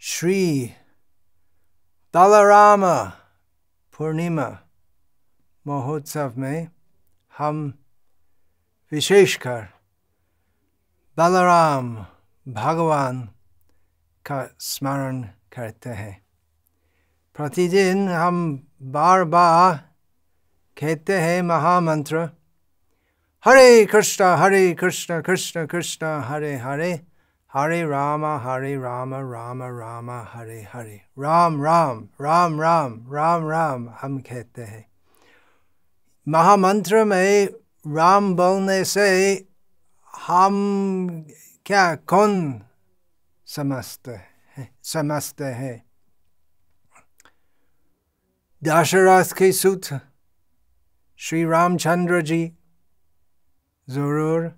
Shri Dalarama Purnima महोत्सव में हम विशेषकर बलराम भगवान का स्मरण करते हैं प्रतिदिन हम बार बार कहते हैं महामंत्र हरे कृष्णा हरे कृष्णा कृष्ण कृष्ण हरे हरे Hare Rama, Hare Rama, Rama Rama, Hare Hare. Ram Ram Ram Ram Ram Ram हम कहते हैं महामंत्र में राम बोलने से हम क्या कौन समझते हैं समझते हैं दशरथ के सूत्र श्री रामचंद्र जी ज़रूर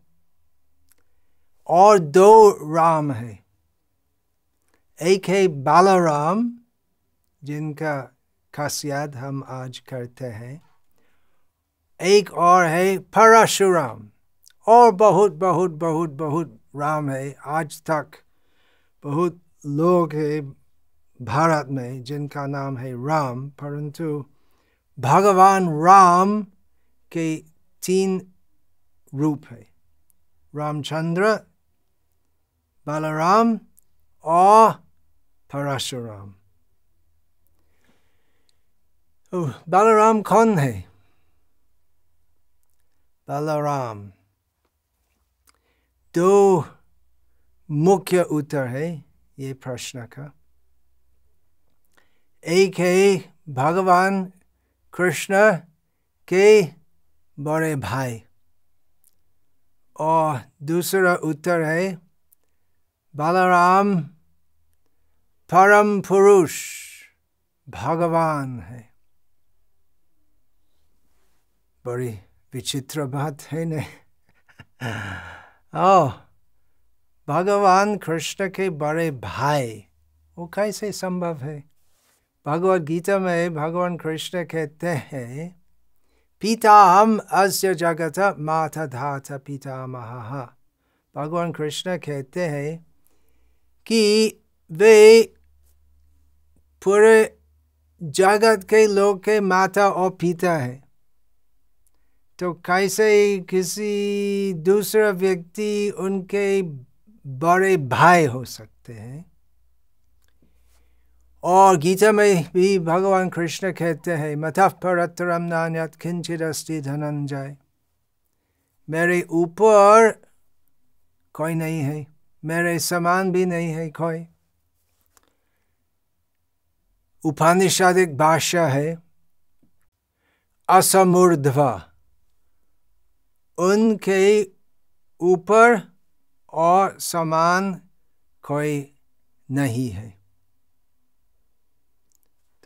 और दो राम है एक है बालाराम जिनका खासियत हम आज करते हैं एक और है परशुराम और बहुत बहुत बहुत बहुत राम है आज तक बहुत लोग है भारत में जिनका नाम है राम परंतु भगवान राम के तीन रूप है Ramchandra Balaram or ah, Parashuram? Oh, Balaram कौन है बलराम दो मुख्य उत्तर है ये प्रश्न का एक है भगवान कृष्ण के बड़े भाई और दूसरा उत्तर है बलराम परम पुरुष भगवान है बड़ी विचित्र बात है नहीं ओ भगवान कृष्ण के बड़े भाई वो कैसे संभव है भगवद गीता में भगवान कृष्ण कहते हैं पिता हम अस्य जगत माथ धाथ पिता महा भगवान कृष्ण कहते हैं कि वे पूरे जगत के लोग के माता और पिता है तो कैसे किसी दूसरा व्यक्ति उनके बड़े भाई हो सकते हैं और गीता में भी भगवान कृष्ण कहते हैं मतफ परतरम नान्यत किंचित अस्थि धनंजय मेरे ऊपर कोई नहीं है मेरे समान भी नहीं है कोई एक भाषा है असमूर्धवा उनके ऊपर और समान कोई नहीं है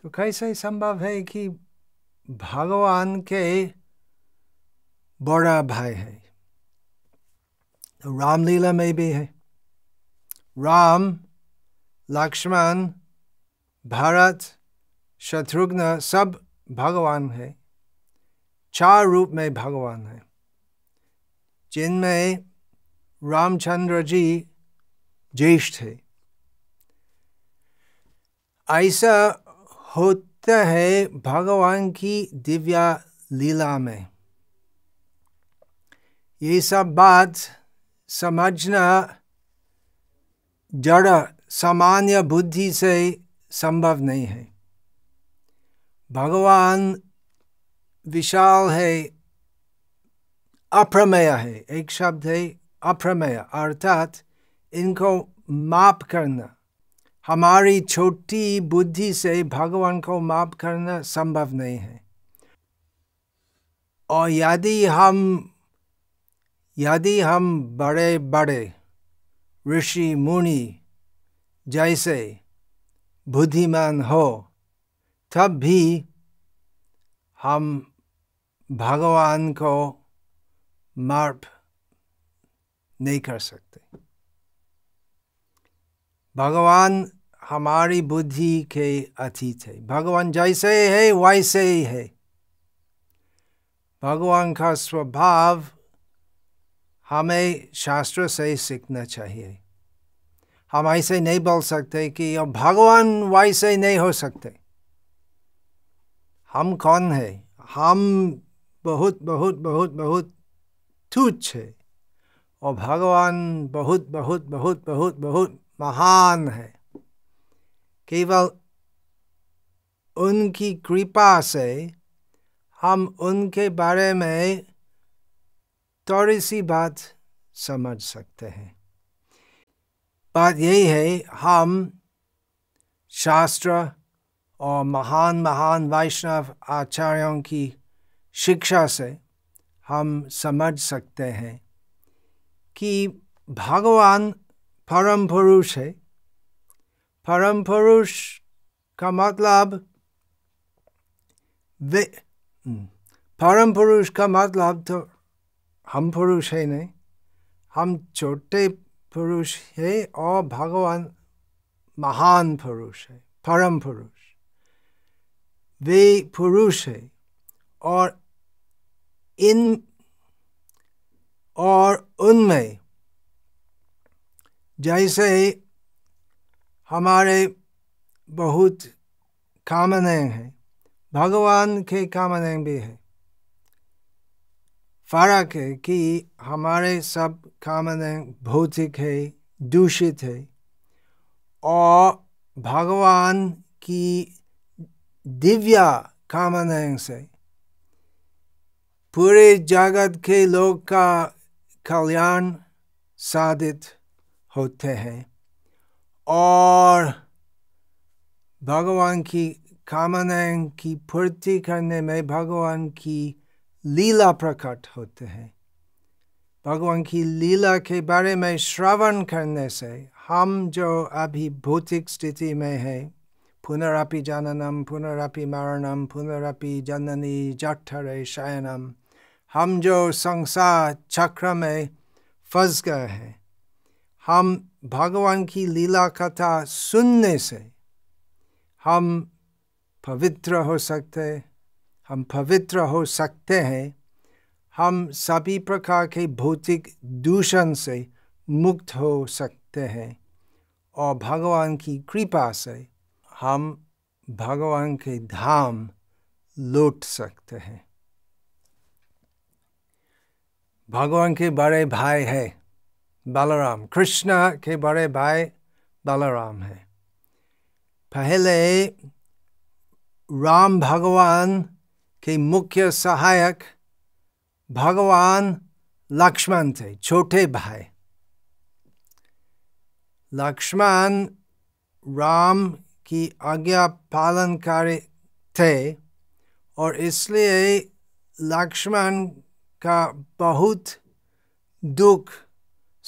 तो कैसे संभव है कि भगवान के बड़ा भाई है रामलीला में भी है राम लक्ष्मण भरत शत्रुघ्न सब भगवान है चार रूप में भगवान है जिनमें रामचंद्र जी ज्येष्ठ है ऐसा होता है भगवान की दिव्या लीला में ये सब बात समझना जड़ सामान्य बुद्धि से संभव नहीं है भगवान विशाल है अप्रमेय है एक शब्द है अप्रमेय अर्थात इनको माप करना हमारी छोटी बुद्धि से भगवान को माप करना संभव नहीं है और यदि हम यदि हम बड़े बड़े ऋषि मुनि जैसे बुद्धिमान हो तब भी हम भगवान को मार्प नहीं कर सकते भगवान हमारी बुद्धि के अतीत है भगवान जैसे है वैसे ही है भगवान का स्वभाव हमें शास्त्र से सीखना चाहिए हम ऐसे नहीं बोल सकते कि भगवान वैसे नहीं हो सकते हम कौन है हम बहुत बहुत बहुत बहुत तुच्छ है और भगवान बहुत बहुत बहुत बहुत बहुत महान है केवल उनकी कृपा से हम उनके बारे में थोड़ी सी बात समझ सकते हैं बात यही है हम शास्त्र और महान महान वैष्णव आचार्यों की शिक्षा से हम समझ सकते हैं कि भगवान परम पुरुष है परम पुरुष का मतलब वे परम पुरुष का मतलब तो हम पुरुष है नहीं हम छोटे पुरुष है और भगवान महान पुरुष है परम पुरुष वे पुरुष है और इन और उनमें जैसे हमारे बहुत कामनाएं हैं भगवान के कामनाएं भी हैं फर्क है कि हमारे सब कामनाएं भौतिक है दूषित है और भगवान की दिव्या कामनाएं से पूरे जगत के लोग का कल्याण साधित होते हैं और भगवान की कामनाएं की पूर्ति करने में भगवान की लीला प्रकट होते हैं भगवान की लीला के बारे में श्रवण करने से हम जो अभी भौतिक स्थिति में है पुनरापि जननम पुनरापि मरणम पुनरापि जननी जठरे शयनम हम जो संसार चक्र में फंस गए हैं हम भगवान की लीला कथा सुनने से हम पवित्र हो सकते हम पवित्र हो सकते हैं हम सभी प्रकार के भौतिक दूषण से मुक्त हो सकते हैं और भगवान की कृपा से हम भगवान के धाम लौट सकते हैं भगवान के बड़े भाई है बलराम कृष्ण के बड़े भाई बलराम है पहले राम भगवान के मुख्य सहायक भगवान लक्ष्मण थे छोटे भाई लक्ष्मण राम की आज्ञा पालन करे थे और इसलिए लक्ष्मण का बहुत दुख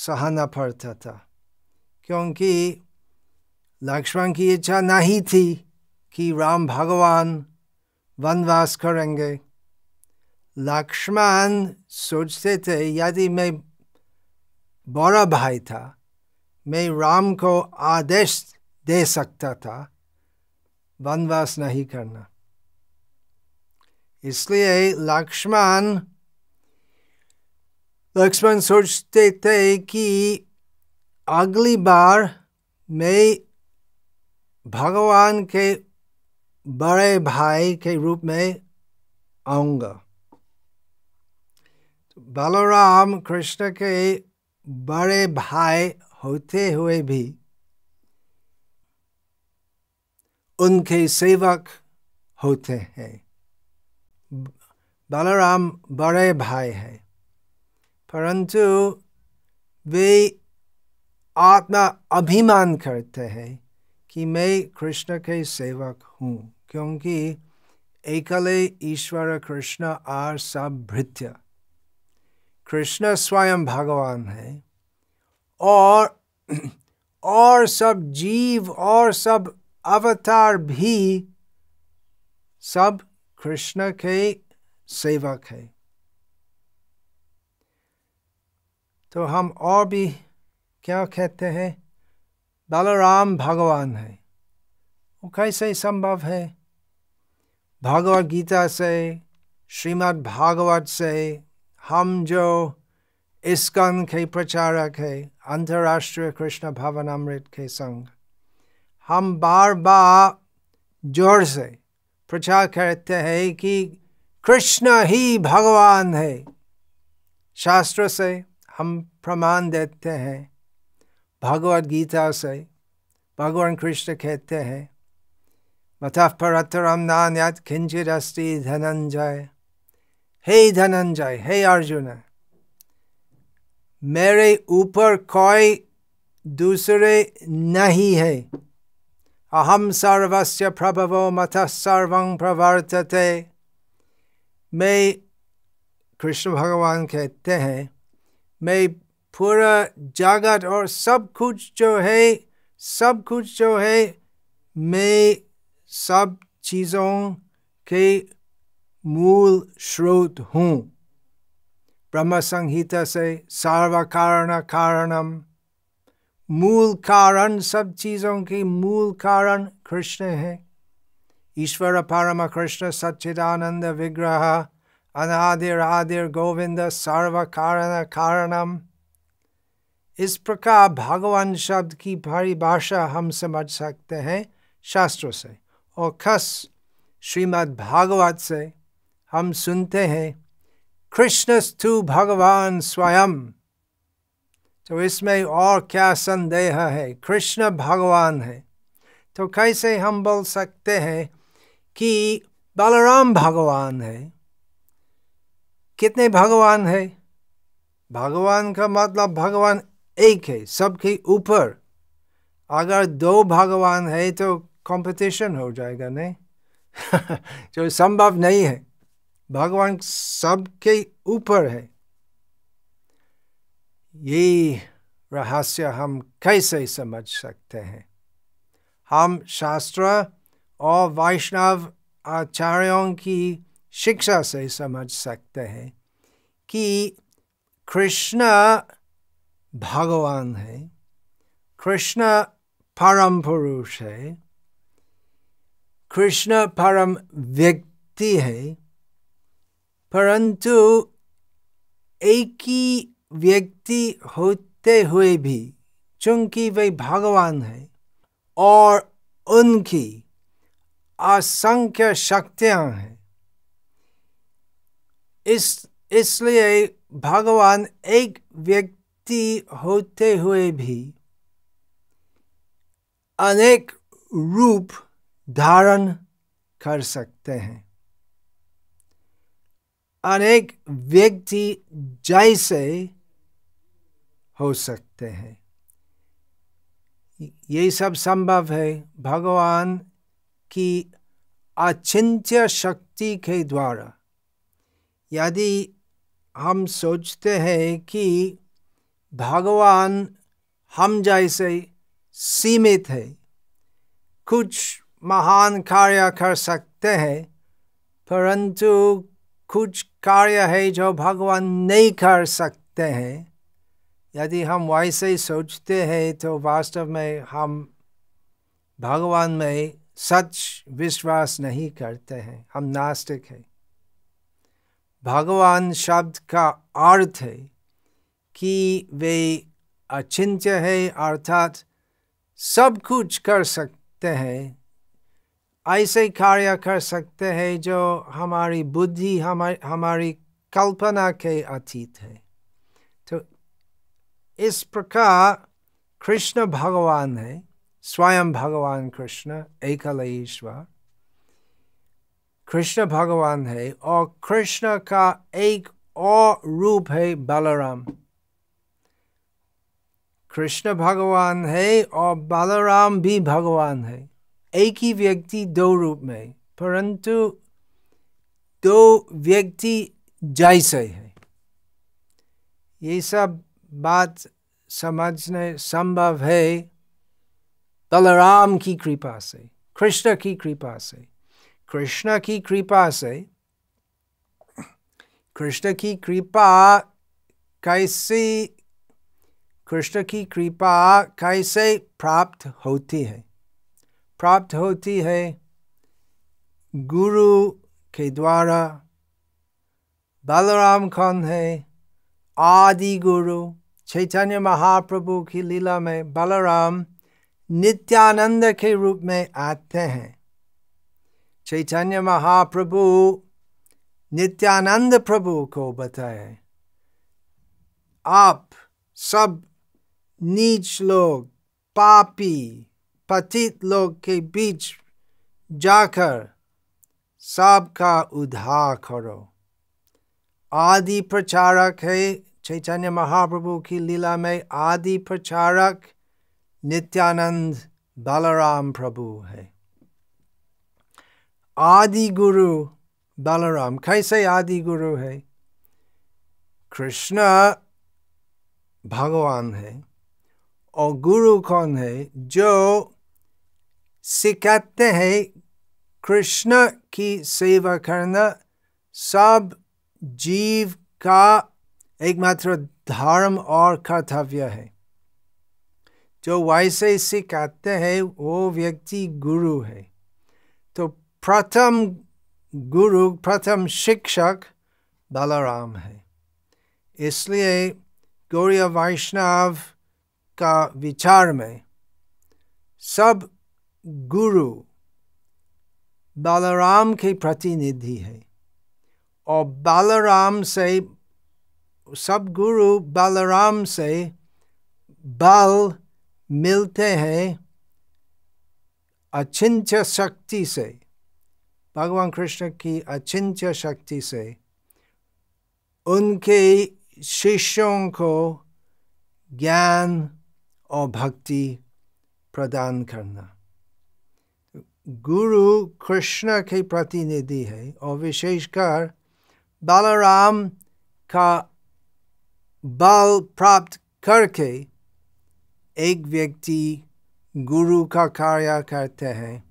सहना पड़ता था क्योंकि लक्ष्मण की इच्छा नहीं थी कि राम भगवान वनवास करेंगे लक्ष्मण सोचते थे यदि मैं बड़ा भाई था मैं राम को आदेश दे सकता था वनवास नहीं करना इसलिए लक्ष्मण लक्ष्मण सोचते थे कि अगली बार मैं भगवान के बड़े भाई के रूप में आऊँगा बलराम कृष्ण के बड़े भाई होते हुए भी उनके सेवक होते हैं बलराम बड़े भाई हैं परंतु वे आत्मा अभिमान करते हैं कि मैं कृष्ण के सेवक हूँ क्योंकि एकले ईश्वर कृष्ण आर सब भृत्य कृष्ण स्वयं भगवान है और और सब जीव और सब अवतार भी सब कृष्ण के सेवक है तो हम और भी क्या कहते हैं बलराम भगवान है वो कैसे संभव है भगवत गीता से श्रीमद् भागवत से हम जो इसकन के प्रचारक है अंतर्राष्ट्रीय कृष्ण भवन अमृत के संग हम बार बार जोर से प्रचार करते हैं कि कृष्ण ही भगवान है शास्त्र से हम प्रमाण देते हैं भगवत गीता से भगवान कृष्ण कहते हैं Mataf parataram nanyat kinchidasti dhananjay. Hey Dhananjay हे अर्जुन मेरे ऊपर कोई दूसरे नहीं है अहम सर्वस्य प्रभवो मत सर्व प्रवर्तते मैं कृष्ण भगवान कहते हैं मैं पूरा जगत और सब कुछ जो है सब कुछ जो है मैं सब चीज़ों के मूल स्रोत हूँ ब्रह्म संहिता से सर्वकारण कारणम मूल कारण सब चीज़ों की मूल कारण कृष्ण है ईश्वर परम कृष्ण सच्चिदानंद विग्रह अनादिर आदिर गोविंद सर्व कारण कारणम इस प्रकार भगवान शब्द की भारी भाषा हम समझ सकते हैं शास्त्रों से और खस श्रीमद् भागवत से हम सुनते हैं स्थु भगवान स्वयं तो इसमें और क्या संदेह है कृष्ण भगवान है तो कैसे हम बोल सकते हैं कि बलराम भगवान है कितने भगवान है भगवान का मतलब भगवान एक है सबके ऊपर अगर दो भगवान है तो कंपटीशन हो जाएगा नहीं जो संभव नहीं है भगवान सबके ऊपर है ये रहस्य हम कैसे समझ सकते हैं हम शास्त्र और वैष्णव आचार्यों की शिक्षा से समझ सकते हैं कि कृष्ण भगवान है कृष्ण परम पुरुष है कृष्ण परम व्यक्ति है परंतु एक ही व्यक्ति होते हुए भी चूंकि वे भगवान है और उनकी असंख्य शक्तियां हैं इस इसलिए भगवान एक व्यक्ति होते हुए भी अनेक रूप धारण कर सकते हैं अनेक व्यक्ति जैसे हो सकते हैं यही सब संभव है भगवान की अचिंत्य शक्ति के द्वारा यदि हम सोचते हैं कि भगवान हम जैसे सीमित है कुछ महान कार्य कर सकते हैं परंतु कुछ कार्य है जो भगवान नहीं कर सकते हैं यदि हम वैसे ही सोचते हैं तो वास्तव में हम भगवान में सच विश्वास नहीं करते हैं हम नास्तिक हैं भगवान शब्द का अर्थ है कि वे अचिंत्य है अर्थात सब कुछ कर सकते हैं ऐसे कार्य कर सकते हैं जो हमारी बुद्धि हमारी हमारी कल्पना के अतीत है तो इस प्रकार कृष्ण भगवान है स्वयं भगवान कृष्ण एकल ईश्वर कृष्ण भगवान है और कृष्ण का एक और रूप है बलराम कृष्ण भगवान है और बलराम भी भगवान है एक ही व्यक्ति दो रूप में परंतु दो व्यक्ति जैसे है ये सब बात समझने संभव है बलराम की कृपा से कृष्ण की कृपा से कृष्ण की कृपा से कृष्ण की कृपा कैसे कृष्ण की कृपा कैसे प्राप्त होती है प्राप्त होती है गुरु के द्वारा बलराम कौन है आदि गुरु चैतन्य महाप्रभु की लीला में बलराम नित्यानंद के रूप में आते हैं चैतन्य महाप्रभु नित्यानंद प्रभु को बताए आप सब नीच लोग पापी पतित लोग के बीच जाकर सबका उद्धार करो आदि प्रचारक है चैतन्य महाप्रभु की लीला में आदि प्रचारक नित्यानंद बलराम प्रभु है आदि गुरु बलराम कैसे आदि गुरु है कृष्ण भगवान है और गुरु कौन है जो सिखाते हैं कृष्ण की सेवा करना सब जीव का एकमात्र धर्म और कर्तव्य है जो वैसे सिखाते हैं वो व्यक्ति गुरु है तो प्रथम गुरु प्रथम शिक्षक बलराम है इसलिए गौरी वैष्णव का विचार में सब गुरु बालाराम के प्रतिनिधि है और बालाराम से सब गुरु बालाराम से बल मिलते हैं अचिंत्य शक्ति से भगवान कृष्ण की अचिंत्य शक्ति से उनके शिष्यों को ज्ञान और भक्ति प्रदान करना गुरु कृष्ण के प्रतिनिधि है और विशेषकर बलराम का बल प्राप्त करके एक व्यक्ति गुरु का कार्य करते हैं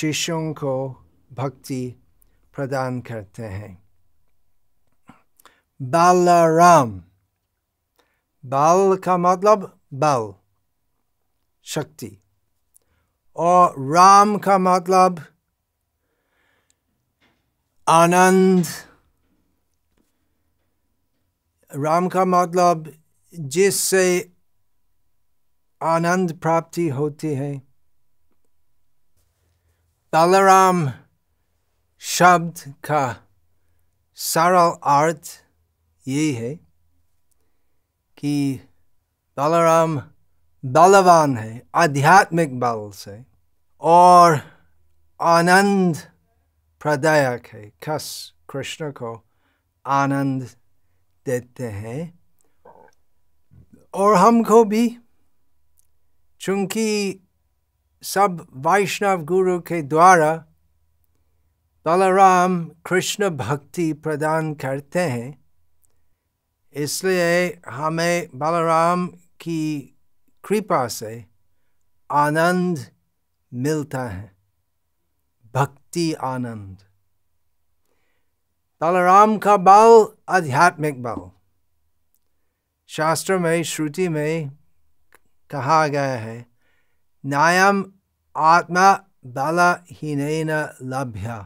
शिष्यों को भक्ति प्रदान करते हैं बलराम बाल का मतलब बल शक्ति और राम का मतलब आनंद राम का मतलब जिससे आनंद प्राप्ति होती है बलराम शब्द का सरल अर्थ यही है कि बलराम बलवान है आध्यात्मिक बल से और आनंद प्रदायक है खस कृष्ण को आनंद देते हैं और हमको भी चूंकि सब वैष्णव गुरु के द्वारा बलराम कृष्ण भक्ति प्रदान करते हैं इसलिए हमें बलराम की कृपा से आनंद मिलता है भक्ति आनंद बलराम का बल आध्यात्मिक बल शास्त्र में श्रुति में कहा गया है नायम आत्मा ही न लभ्य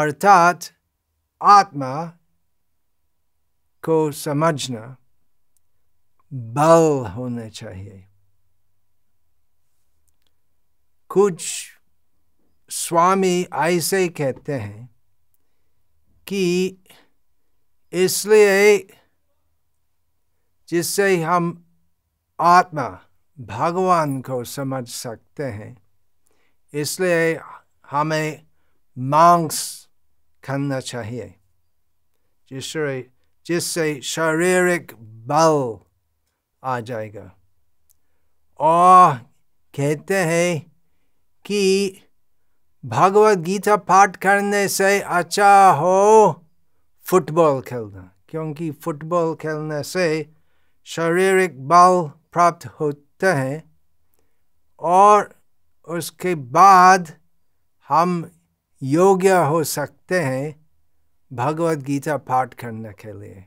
अर्थात आत्मा को समझना बल होने चाहिए कुछ स्वामी ऐसे कहते हैं कि इसलिए जिससे हम आत्मा भगवान को समझ सकते हैं इसलिए हमें मांस करना चाहिए जिससे जिससे शारीरिक बल आ जाएगा और कहते हैं कि भगवत गीता पाठ करने से अच्छा हो फुटबॉल खेलना क्योंकि फुटबॉल खेलने से शारीरिक बल प्राप्त होते हैं और उसके बाद हम योग्य हो सकते हैं भगवत गीता पाठ करने के लिए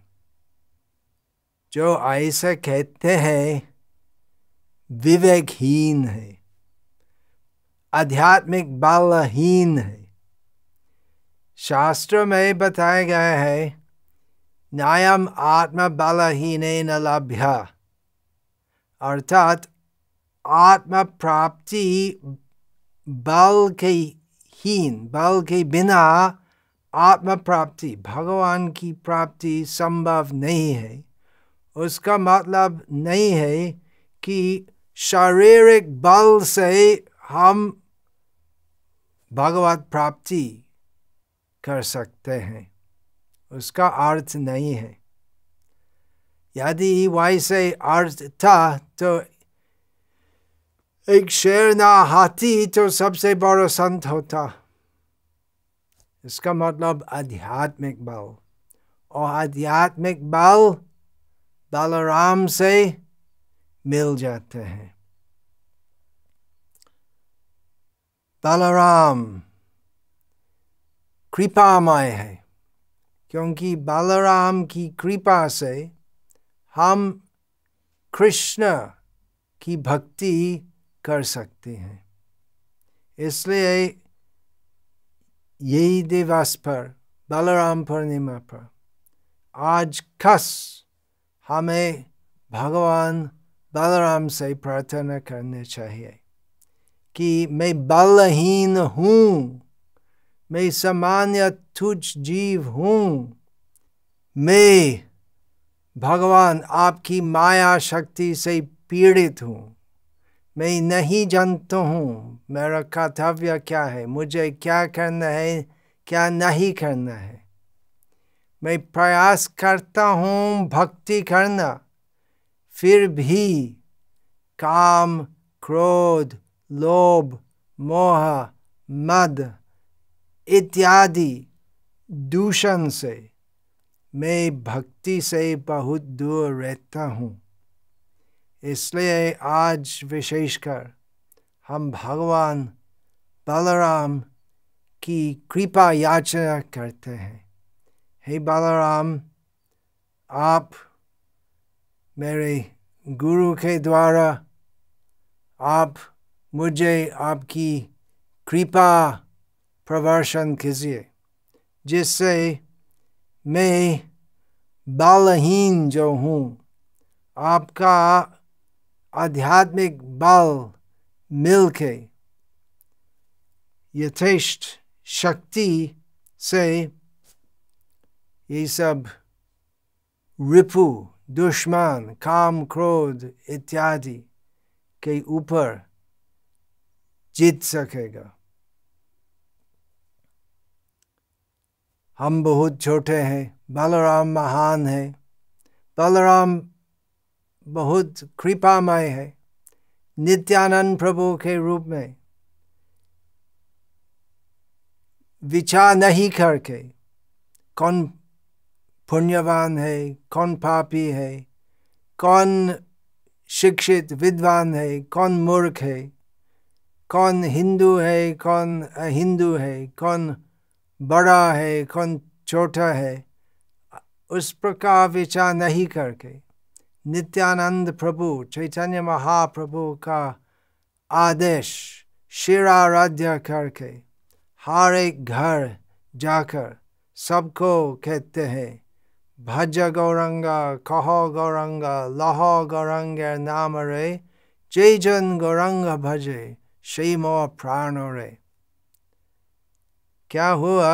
जो ऐसे कहते हैं विवेकहीन है आध्यात्मिक बलहीन है शास्त्र में बताया गया है न्यायम आत्म बलहीन न लभ्य अर्थात आत्म प्राप्ति बल के हीन बल के बिना आत्म प्राप्ति भगवान की प्राप्ति संभव नहीं है उसका मतलब नहीं है कि शारीरिक बल से हम भगवत प्राप्ति कर सकते हैं उसका अर्थ नहीं है यदि वैसे अर्थ था तो एक शेर ना हाथी तो सबसे बड़ा संत होता इसका मतलब आध्यात्मिक बल और आध्यात्मिक बल बलराम से मिल जाते हैं बलराम कृपामय है क्योंकि बलराम की कृपा से हम कृष्ण की भक्ति कर सकते हैं इसलिए यही दिवस पर बलराम पूर्णिमा पर आज खस हमें भगवान बलराम से प्रार्थना करने चाहिए कि मैं बलहीन हूँ मैं सामान्य तुझ जीव हूँ मैं भगवान आपकी माया शक्ति से पीड़ित हूँ मैं नहीं जानता हूँ मेरा कर्तव्य क्या है मुझे क्या करना है क्या नहीं करना है मैं प्रयास करता हूँ भक्ति करना फिर भी काम क्रोध लोभ मोह मद इत्यादि दूषण से मैं भक्ति से बहुत दूर रहता हूँ इसलिए आज विशेषकर हम भगवान बलराम की कृपा याचना करते हैं हे बलराम आप मेरे गुरु के द्वारा आप मुझे आपकी कृपा प्रवर्शन कीजिए जिससे मैं बालहीन जो हूँ आपका आध्यात्मिक बल मिल के यथेष्ट शक्ति से ये सब रिपु दुश्मन काम क्रोध इत्यादि के ऊपर जीत सकेगा हम बहुत छोटे हैं बलराम महान है बलराम बहुत कृपामय है नित्यानंद प्रभु के रूप में विचार नहीं करके कौन पुण्यवान है कौन पापी है कौन शिक्षित विद्वान है कौन मूर्ख है कौन हिंदू है कौन अहिंदू है कौन बड़ा है कौन छोटा है उस प्रकार विचार नहीं करके नित्यानंद प्रभु चैतन्य महाप्रभु का आदेश शिराराध्य करके हर एक घर जाकर सबको कहते हैं भज गौरंग कहो गौरंग लहो गौरंग नाम रे जय जन गौरंग भजे शैमो प्राण रे क्या हुआ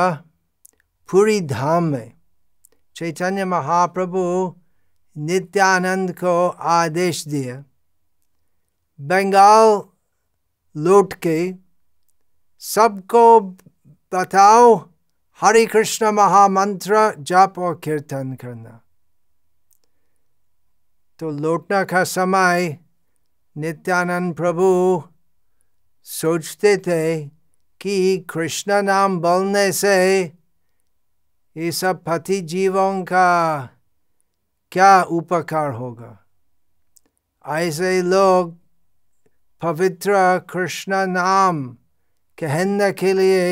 पूरी धाम में चैतन्य महाप्रभु नित्यानंद को आदेश दिए बंगाल लौट के सबको बताओ हरे कृष्ण महामंत्र जाप और कीर्तन करना तो लौटना का समय नित्यानंद प्रभु सोचते थे कि कृष्ण नाम बोलने से ये सब पति जीवों का क्या उपकार होगा ऐसे लोग पवित्र कृष्ण नाम कहने के लिए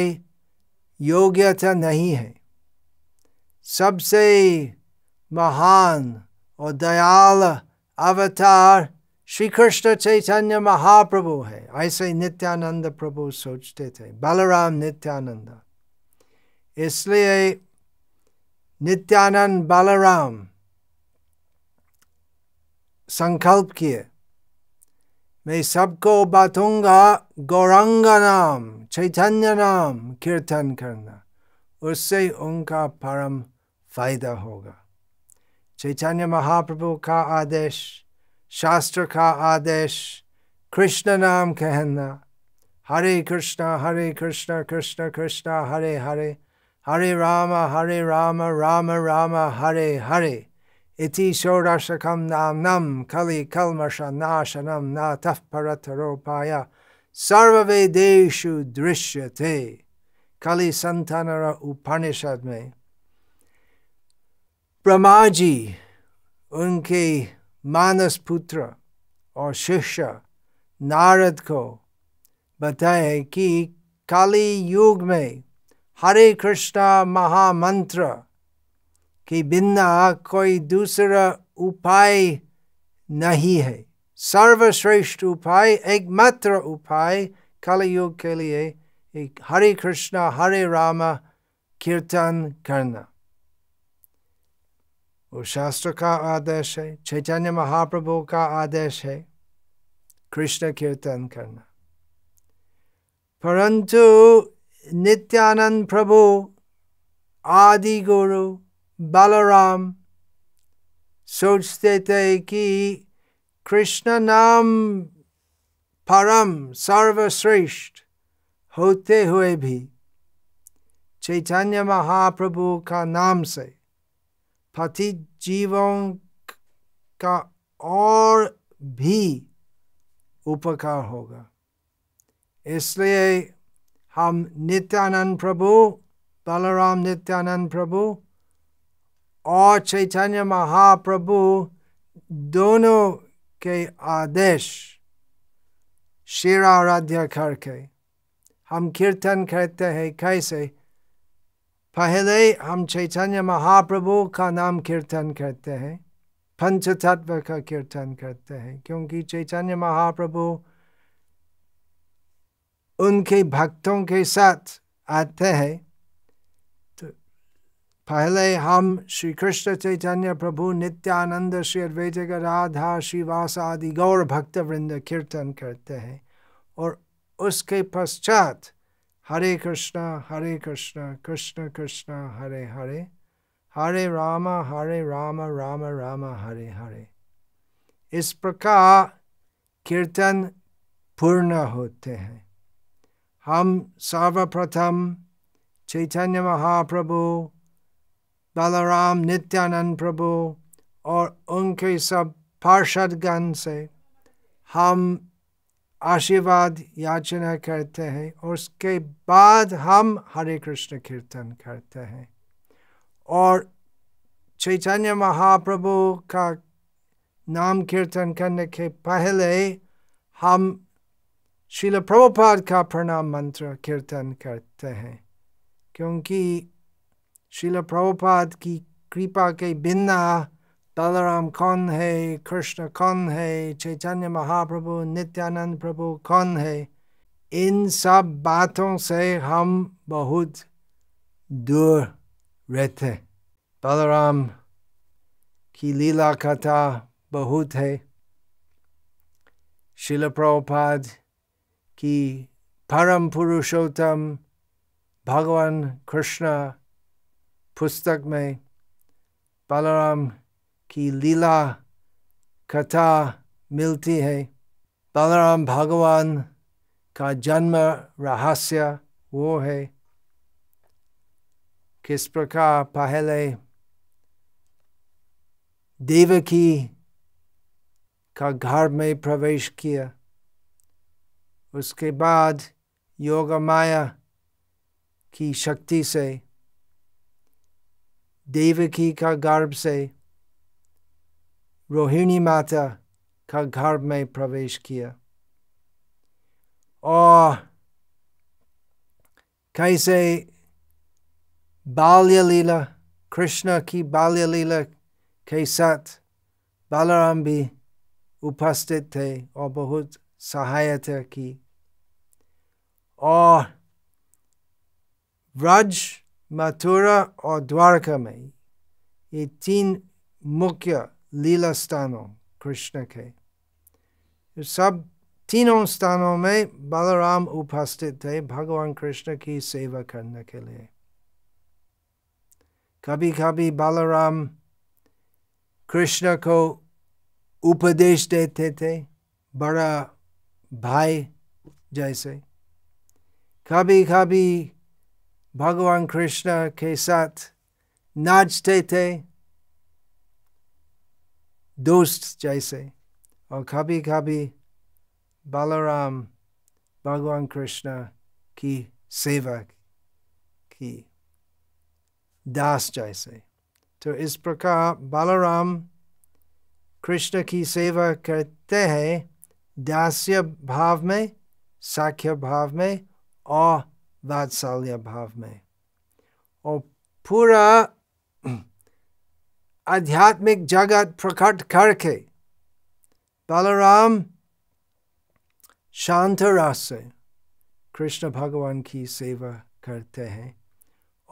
योग्यता नहीं है सबसे महान और दयाल अवतार श्री कृष्ण चैतन्य महाप्रभु है ऐसे नित्यानंद प्रभु सोचते थे बलराम नित्यानंद इसलिए नित्यानंद बलराम संकल्प किए मैं सबको बातूंगा गौरंगा नाम चैतन्य नाम कीर्तन करना उससे उनका परम फायदा होगा चैतन्य महाप्रभु का आदेश शास्त्र का आदेश कृष्ण नाम कहना हरे कृष्णा हरे कृष्णा कृष्ण कृष्णा हरे हरे हरे राम हरे राम राम राम हरे हरे Iti shodashakam nam nam kali kalmasha nashanam na tafparataropaya sarvave deshu drishyate kali santanara upanishadme. Brahmaji, unke जी उनके मानस पुत्र और शिष्य नारद को बताए कि काली युग में कि बिना कोई दूसरा उपाय नहीं है सर्वश्रेष्ठ उपाय एकमात्र उपाय कलयुग के लिए एक हरे कृष्णा हरे रामा कीर्तन करना वो शास्त्र का आदेश है चैतन्य महाप्रभु का आदेश है कृष्ण कीर्तन करना परंतु नित्यानंद प्रभु आदि गुरु बलराम सोचते थे कि कृष्ण नाम परम सर्वश्रेष्ठ होते हुए भी चैतन्य महाप्रभु का नाम से पति जीवों का और भी उपकार होगा इसलिए हम नित्यानंद प्रभु बलराम नित्यानंद प्रभु और चैतन्य महाप्रभु दोनों के आदेश शिराराध्य करके हम कीर्तन करते हैं कैसे पहले हम चैतन्य महाप्रभु का नाम कीर्तन करते हैं पंच तत्व का कीर्तन करते हैं क्योंकि चैतन्य महाप्रभु उनके भक्तों के साथ आते हैं पहले हम श्री कृष्ण चैतन्य प्रभु नित्यानंद श्री अद्वैत राधा श्रीवास आदि गौर भक्त वृंद कीर्तन करते हैं और उसके पश्चात हरे कृष्णा हरे कृष्णा कृष्ण कृष्ण हरे हरे हरे राम हरे राम राम राम हरे हरे इस प्रकार कीर्तन पूर्ण होते हैं हम सर्वप्रथम चैतन्य महाप्रभु बलराम नित्यानंद प्रभु और उनके सब पार्षदगण से हम आशीर्वाद याचना करते हैं और उसके बाद हम हरे कृष्ण कीर्तन करते हैं और चैतन्य महाप्रभु का नाम कीर्तन करने के पहले हम शिल प्रभुपाद का प्रणाम मंत्र कीर्तन करते हैं क्योंकि शिल प्रभुपाद की कृपा के बिन्ना बलराम कौन है कृष्ण कौन है चैतन्य महाप्रभु नित्यानंद प्रभु कौन है इन सब बातों से हम बहुत दूर रहते बलराम की लीला कथा बहुत है शिल प्रभुपाद की परम पुरुषोत्तम भगवान कृष्ण पुस्तक में बलराम की लीला कथा मिलती है बलराम भगवान का जन्म रहस्य वो है किस प्रकार पहले देवकी का घर में प्रवेश किया उसके बाद योग माया की शक्ति से देवकी का गर्भ से रोहिणी माता का गर्भ में प्रवेश किया और कैसे बाल्य लीला कृष्ण की बाल्य लीला के साथ बालाराम भी उपस्थित थे और बहुत सहायता की और व्रज मथुरा और द्वारका में ये तीन मुख्य लीला स्थानों कृष्ण के सब तीनों स्थानों में बलराम उपस्थित थे भगवान कृष्ण की सेवा करने के लिए कभी कभी बलराम कृष्ण को उपदेश देते थे बड़ा भाई जैसे कभी कभी भगवान कृष्ण के साथ नाचते थे दोस्त जैसे और कभी कभी बलराम भगवान कृष्ण की सेवा की दास जैसे तो इस प्रकार बलराम कृष्ण की सेवा करते हैं दास्य भाव में साख्य भाव में और वात्सल्य भाव में और पूरा आध्यात्मिक जगत प्रकट करके बलराम शांत रस से कृष्ण भगवान की सेवा करते हैं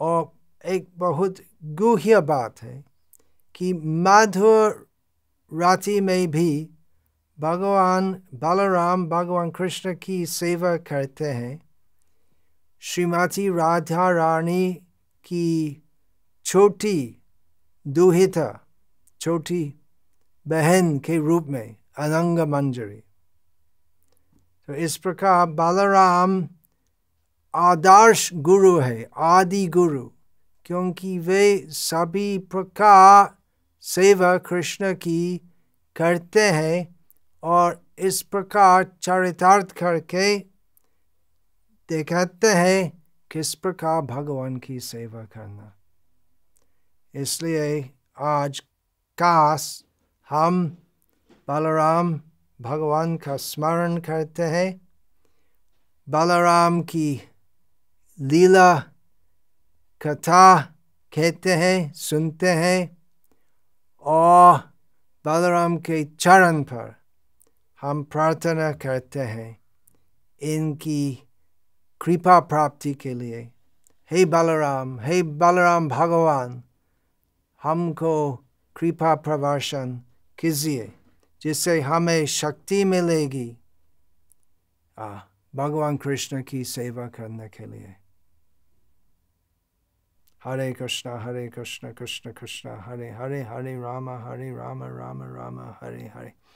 और एक बहुत गुह्य बात है कि माधुर राति में भी भगवान बलराम भगवान कृष्ण की सेवा करते हैं श्रीमती राधा रानी की छोटी दुहिता छोटी बहन के रूप में अनंग मंजरी तो इस प्रकार बालाराम आदर्श गुरु है आदि गुरु क्योंकि वे सभी प्रकार सेवा कृष्ण की करते हैं और इस प्रकार चरितार्थ करके दिखाते हैं किस प्रकार भगवान की सेवा करना इसलिए आज काश हम बलराम भगवान का स्मरण करते हैं बलराम की लीला कथा कहते हैं सुनते हैं और बलराम के चरण पर हम प्रार्थना करते हैं इनकी कृपा प्राप्ति के लिए हे बलराम हे बलराम भगवान हमको कृपा प्रवर्शन कीजिए जिससे हमें शक्ति मिलेगी आ, भगवान कृष्ण की सेवा करने के लिए हरे कृष्ण हरे कृष्ण कृष्ण कृष्ण हरे हरे हरे राम हरे राम राम राम हरे हरे